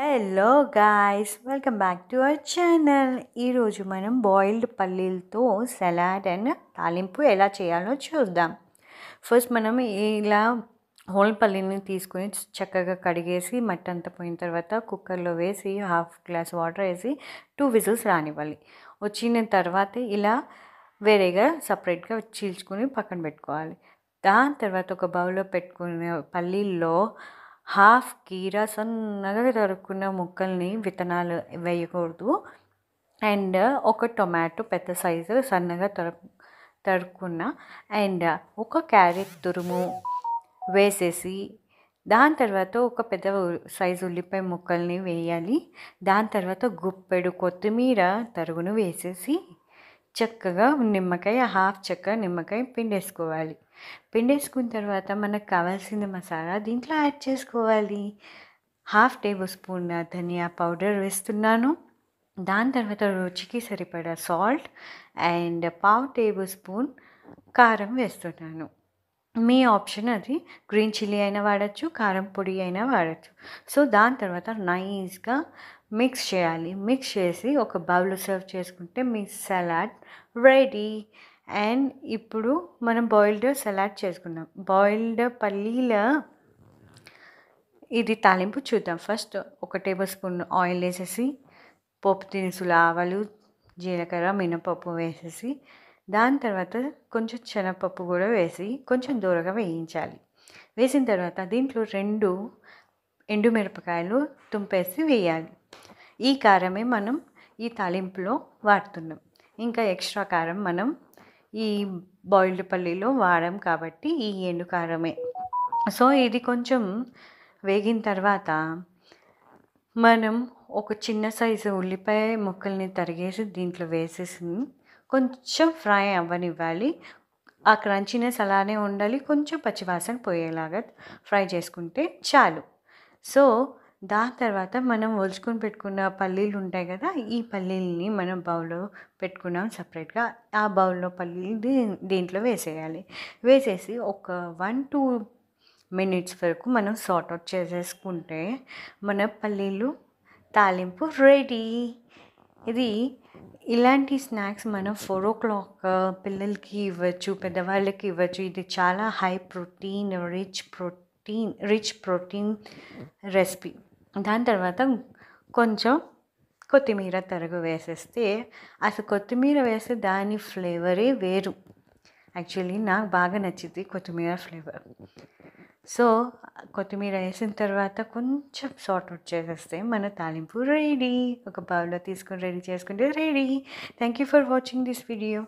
hello guys welcome back to our channel ఈరోజు మనం boiled పల్లీలతో salad and తాలింపు ఎలా చేయాలో చూద్దాం ఫస్ట్ మనం ఇలా హోల్ పల్లీని తీసుకొని చక్కగా కడిగేసి మట్టి అంతా పోయిన తర్వాత కుక్కర్లో వేసి హాఫ్ గ్లాస్ వాటర్ వేసి టూ విజిల్స్ రానివ్వాలి వచ్చిన తర్వాత ఇలా వేరేగా సపరేట్గా చీల్చుకుని పక్కన పెట్టుకోవాలి దాని తర్వాత ఒక బౌల్లో పెట్టుకునే పల్లీల్లో హాఫ్ కీరా సన్నగా తరుక్కున్న ముక్కల్ని విత్తనాలు వేయకూడదు అండ్ ఒక టొమాటో పెద్ద సైజు సన్నగా తర తరుక్కున్న అండ్ ఒక క్యారెట్ తురుము వేసేసి దాని తర్వాత ఒక పెద్ద సైజు ఉల్లిపాయ ముక్కల్ని వేయాలి దాని తర్వాత గుప్పెడు కొత్తిమీర తరుగును వేసేసి చక్కగా నిమ్మకాయ హాఫ్ చెక్క నిమ్మకాయ పిండేసుకోవాలి పిండేసుకున్న తర్వాత మనకు కావాల్సిన మసాలా దీంట్లో యాడ్ చేసుకోవాలి హాఫ్ టేబుల్ స్పూన్ ధనియా పౌడర్ వేస్తున్నాను దాని తర్వాత రుచికి సరిపడా సాల్ట్ అండ్ పావు టేబుల్ స్పూన్ కారం వేస్తున్నాను మీ ఆప్షన్ అది గ్రీన్ చిల్లీ అయినా వాడచ్చు కారం పొడి అయినా వాడచ్చు సో దాని తర్వాత నైస్గా మిక్స్ చేయాలి మిక్స్ చేసి ఒక బౌల్లో సర్వ్ చేసుకుంటే మీ సలాడ్ రెడీ అండ్ ఇప్పుడు మనం బాయిల్డ్ సలాడ్ చేసుకుందాం బాయిల్డ్ పల్లీల ఇది తాలింపు చూద్దాం ఫస్ట్ ఒక టేబుల్ స్పూన్ ఆయిల్ వేసేసి పోపు దినుసులు ఆవాలు జీలకర్ర మినపప్పు వేసేసి దాని తర్వాత కొంచెం శనగపప్పు కూడా వేసి కొంచెం దూరగా వేయించాలి వేసిన తర్వాత దీంట్లో రెండు ఎండుమిరపకాయలు తుంపేసి వేయాలి ఈ కారమే మనం ఈ తాలింపులో వాడుతున్నాం ఇంకా ఎక్స్ట్రా కారం మనం ఈ బాయిల్డ్ పల్లీలో వాడం కాబట్టి ఈ ఎండు కారమే సో ఇది కొంచెం వేగిన తర్వాత మనం ఒక చిన్న సైజు ఉల్లిపాయ ముక్కల్ని తరిగేసి దీంట్లో వేసేసి కొంచెం ఫ్రై అవ్వనివ్వాలి ఆ క్రంచీనెస్ అలానే ఉండాలి కొంచెం పచ్చివాసన పోయేలాగా ఫ్రై చేసుకుంటే చాలు సో దాని తర్వాత మనం ఒలుచుకొని పెట్టుకున్న పల్లీలు ఉంటాయి కదా ఈ పల్లీలని మనం బౌల్లో పెట్టుకున్నాం సపరేట్గా ఆ బౌల్లో పల్లీలు దీంట్లో వేసేయాలి వేసేసి ఒక వన్ టూ మినిట్స్ వరకు మనం సార్ట్ అవుట్ చేసేసుకుంటే మన పల్లీలు తాలింపు రెడీ ఇది ఇలాంటి స్నాక్స్ మనం ఫోర్ ఓ క్లాక్ పిల్లలకి ఇవ్వచ్చు పెద్దవాళ్ళకి ఇవ్వచ్చు ఇది చాలా high protein rich protein rich protein recipe దాని తర్వాత కొంచెం కొత్తిమీర తరుగు వేసేస్తే అసలు కొత్తిమీర వేస్తే దాని ఫ్లేవరే వేరు యాక్చువల్లీ నాకు బాగా నచ్చింది కొత్తిమీర ఫ్లేవర్ సో కొత్తిమీర వేసిన తర్వాత కొంచెం సార్ట్ అవుట్ చేసేస్తే మన తాలింపు రెడీ ఒక బౌల్లో తీసుకొని రెడీ చేసుకుంటే ready thank you for watching this video